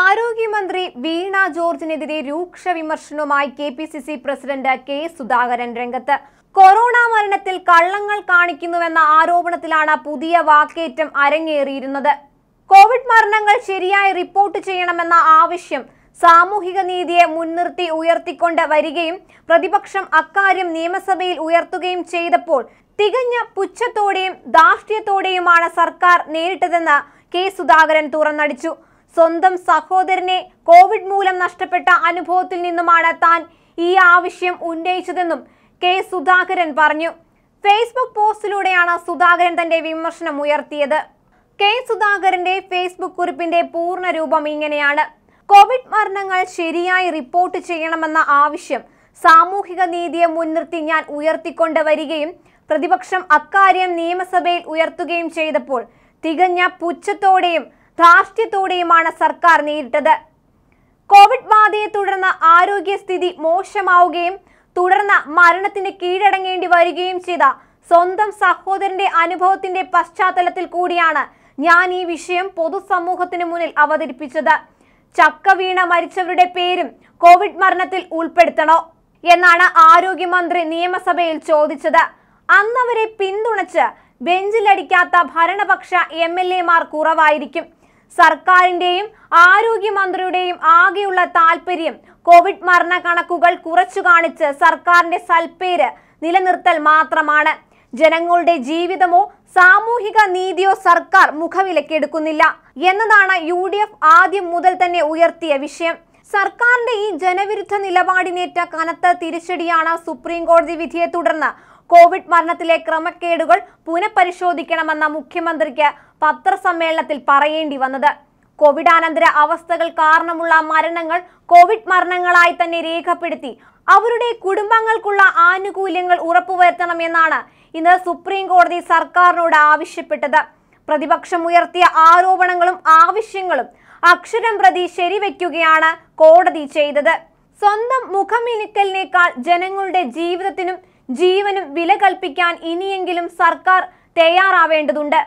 ആരോഗ്യമന്ത്രി വീണ ജോർജിനെതിരെ രൂക്ഷ വിമർശനവുമായി K P C C president K Sudhakaran രംഗത്ത് കൊറോണ മരണത്തിൽ കള്ളങ്ങൾ കാണിക്കുന്നുവെന്ന ആരോപണത്തിലാണ് പുതിയ വാക്കേറ്റം അരങ്ങേറിയിരുന്നത് കോവിഡ് മരണങ്ങൾ ശരിയായി റിപ്പോർട്ട് ചെയ്യണമെന്ന ആവശ്യം സാമൂഹിക നീതിയെ മുൻനിർത്തി ഉയർത്തിക്കൊണ്ട് വരികയും പ്രതിപക്ഷം അക്കാര്യം നിയമസഭയിൽ ഉയർത്തുകയും ചെയ്തപ്പോൾ തികഞ്ഞ പുച്ഛത്തോടെയും ദാർഷ്ട്യത്തോടെയുമാണ് സർക്കാർ നേരിട്ടതെന്ന് കെ സുധാകരൻ തുറന്നടിച്ചു സ്വന്തം സഹോദരനെ കോവിഡ് മൂലം നഷ്ടപ്പെട്ട അനുഭവത്തിൽ നിന്നുമാണ് താൻ ഈ ആവശ്യം ഉന്നയിച്ചതെന്നും കെ സുധാകരൻ പറഞ്ഞു ഫേസ്ബുക്ക് പോസ്റ്റിലൂടെയാണ് സുധാകരൻ തന്റെ വിമർശനം ഉയർത്തിയത് കെ സുധാകരന്റെ ഫേസ്ബുക്ക് കുറിപ്പിന്റെ പൂർണ്ണ രൂപം ഇങ്ങനെയാണ് കോവിഡ് മരണങ്ങൾ ശരിയായി റിപ്പോർട്ട് ചെയ്യണമെന്ന ആവശ്യം സാമൂഹിക നീതിയെ മുൻനിർത്തി ഞാൻ ഉയർത്തിക്കൊണ്ട് വരികയും പ്രതിപക്ഷം അക്കാര്യം നിയമസഭയിൽ ഉയർത്തുകയും ചെയ്തപ്പോൾ തികഞ്ഞ പുച്ഛത്തോടെയും ധാർഷ്ട്യത്തോടെയുമാണ് സർക്കാർ നേരിട്ടത് കോവിഡ് ബാധയെ തുടർന്ന് ആരോഗ്യസ്ഥിതി മോശമാവുകയും തുടർന്ന് മരണത്തിന് കീഴടങ്ങേണ്ടി വരികയും ചെയ്ത സ്വന്തം സഹോദരന്റെ അനുഭവത്തിന്റെ പശ്ചാത്തലത്തിൽ കൂടിയാണ് ഞാൻ ഈ വിഷയം പൊതുസമൂഹത്തിന് മുന്നിൽ അവതരിപ്പിച്ചത് ചക്ക വീണ മരിച്ചവരുടെ പേരും കോവിഡ് മരണത്തിൽ ഉൾപ്പെടുത്തണോ എന്നാണ് ആരോഗ്യമന്ത്രി നിയമസഭയിൽ ചോദിച്ചത് അന്നവരെ പിന്തുണച്ച് ബെഞ്ചിലടിക്കാത്ത ഭരണപക്ഷ എം എൽ എമാർ കുറവായിരിക്കും സർക്കാരിന്റെയും ആരോഗ്യമന്ത്രിയുടെയും ആകെയുള്ള താല്പര്യം കോവിഡ് മരണ കണക്കുകൾ കുറച്ചു കാണിച്ച് സർക്കാരിന്റെ സൽപ്പേര് നിലനിർത്തൽ മാത്രമാണ് ജനങ്ങളുടെ ജീവിതമോ സാമൂഹിക നീതിയോ സർക്കാർ മുഖവിലക്കെടുക്കുന്നില്ല എന്നതാണ് യു ആദ്യം മുതൽ തന്നെ ഉയർത്തിയ വിഷയം സർക്കാരിന്റെ ഈ ജനവിരുദ്ധ നിലപാടിനേറ്റ കനത്ത തിരിച്ചടിയാണ് സുപ്രീം കോടതി വിധിയെ തുടർന്ന് കോവിഡ് മരണത്തിലെ ക്രമക്കേടുകൾ പുനഃപരിശോധിക്കണമെന്ന മുഖ്യമന്ത്രിക്ക് പത്രസമ്മേളനത്തിൽ പറയേണ്ടി വന്നത് കോവിഡാനന്തര അവസ്ഥകൾ കാരണമുള്ള മരണങ്ങൾ കോവിഡ് മരണങ്ങളായി തന്നെ രേഖപ്പെടുത്തി അവരുടെ കുടുംബങ്ങൾക്കുള്ള ആനുകൂല്യങ്ങൾ ഉറപ്പുവരുത്തണമെന്നാണ് ഇന്ന് സുപ്രീം കോടതി സർക്കാരിനോട് ആവശ്യപ്പെട്ടത് പ്രതിപക്ഷം ഉയർത്തിയ ആരോപണങ്ങളും ആവശ്യങ്ങളും അക്ഷരം പ്രതി ശരിവെക്കുകയാണ് കോടതി ചെയ്തത് സ്വന്തം മുഖമിനുക്കലിനേക്കാൾ ജനങ്ങളുടെ ജീവിതത്തിനും ജീവനും വില കൽപ്പിക്കാൻ ഇനിയെങ്കിലും സർക്കാർ തയ്യാറാവേണ്ടതുണ്ട്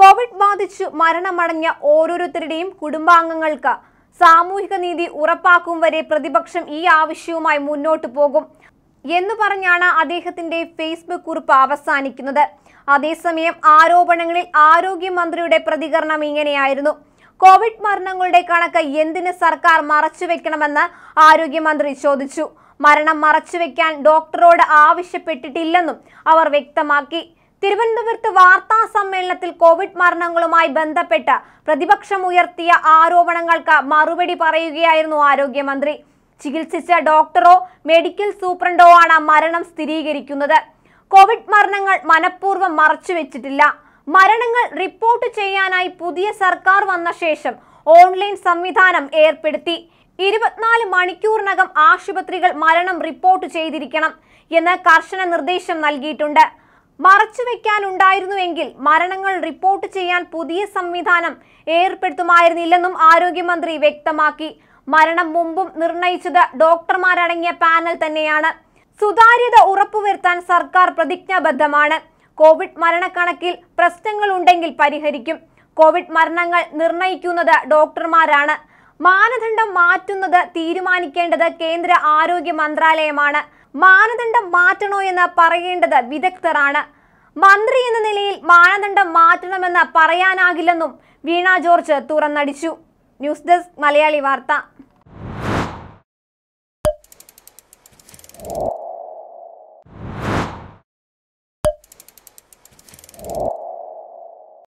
കോവിഡ് ബാധിച്ചു മരണമടഞ്ഞ ഓരോരുത്തരുടെയും കുടുംബാംഗങ്ങൾക്ക് സാമൂഹിക നീതി ഉറപ്പാക്കും വരെ പ്രതിപക്ഷം ഈ ആവശ്യവുമായി മുന്നോട്ടു പോകും എന്ന് പറഞ്ഞാണ് അദ്ദേഹത്തിന്റെ ഫേസ്ബുക്ക് കുറിപ്പ് അവസാനിക്കുന്നത് അതേസമയം ആരോപണങ്ങളിൽ ആരോഗ്യമന്ത്രിയുടെ പ്രതികരണം ഇങ്ങനെയായിരുന്നു കോവിഡ് മരണങ്ങളുടെ കണക്ക് എന്തിന് സർക്കാർ മറച്ചുവെക്കണമെന്ന് ആരോഗ്യമന്ത്രി ചോദിച്ചു മരണം മറച്ചുവെക്കാൻ ഡോക്ടറോട് ആവശ്യപ്പെട്ടിട്ടില്ലെന്നും അവർ വ്യക്തമാക്കി തിരുവനന്തപുരത്ത് വാർത്താ സമ്മേളനത്തിൽ കോവിഡ് മരണങ്ങളുമായി ബന്ധപ്പെട്ട് പ്രതിപക്ഷം ഉയർത്തിയ ആരോപണങ്ങൾക്ക് മറുപടി പറയുകയായിരുന്നു ആരോഗ്യമന്ത്രി ചികിത്സിച്ച ഡോക്ടറോ മെഡിക്കൽ സൂപ്രണ്ടോ ആണ് മരണം സ്ഥിരീകരിക്കുന്നത് കോവിഡ് മരണങ്ങൾ മനഃപൂർവ്വം മറച്ചുവെച്ചിട്ടില്ല മരണങ്ങൾ റിപ്പോർട്ട് ചെയ്യാനായി പുതിയ സർക്കാർ വന്ന ശേഷം ഓൺലൈൻ സംവിധാനം ഏർപ്പെടുത്തി ഇരുപത്തിനാല് മണിക്കൂറിനകം ആശുപത്രികൾ മരണം റിപ്പോർട്ട് ചെയ്തിരിക്കണം എന്ന് കർശന നിർദ്ദേശം നൽകിയിട്ടുണ്ട് മറച്ചുവെക്കാനുണ്ടായിരുന്നുവെങ്കിൽ മരണങ്ങൾ റിപ്പോർട്ട് ചെയ്യാൻ പുതിയ സംവിധാനം ഏർപ്പെടുത്തുമായിരുന്നില്ലെന്നും ആരോഗ്യമന്ത്രി വ്യക്തമാക്കി മരണം മുമ്പും നിർണയിച്ചത് ഡോക്ടർമാരടങ്ങിയ പാനൽ തന്നെയാണ് സുതാര്യത ഉറപ്പുവരുത്താൻ സർക്കാർ പ്രതിജ്ഞാബദ്ധമാണ് കോവിഡ് മരണക്കണക്കിൽ പ്രശ്നങ്ങളുണ്ടെങ്കിൽ പരിഹരിക്കും കോവിഡ് മരണങ്ങൾ നിർണയിക്കുന്നത് ഡോക്ടർമാരാണ് മാനദണ്ഡം മാറ്റുന്നത് തീരുമാനിക്കേണ്ടത് കേന്ദ്ര ആരോഗ്യ മന്ത്രാലയമാണ് മാനദണ്ഡം മാറ്റണോ എന്ന് പറയേണ്ടത് വിദഗ്ധരാണ് മന്ത്രി എന്ന നിലയിൽ മാനദണ്ഡം മാറ്റണമെന്ന് പറയാനാകില്ലെന്നും വീണ ജോർജ് തുറന്നടിച്ചു ന്യൂസ് ഡെസ്ക് മലയാളി വാർത്ത